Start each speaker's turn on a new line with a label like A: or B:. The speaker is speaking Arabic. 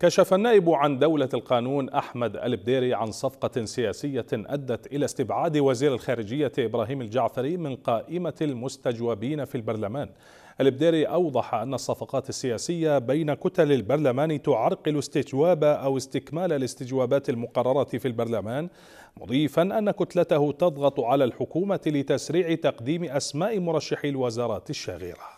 A: كشف النائب عن دولة القانون أحمد البديري عن صفقة سياسية أدت إلى استبعاد وزير الخارجية إبراهيم الجعفري من قائمة المستجوبين في البرلمان البديري أوضح أن الصفقات السياسية بين كتل البرلمان تعرقل استجواب أو استكمال الاستجوابات المقررة في البرلمان مضيفا أن كتلته تضغط على الحكومة لتسريع تقديم أسماء مرشحي الوزارات الشاغرة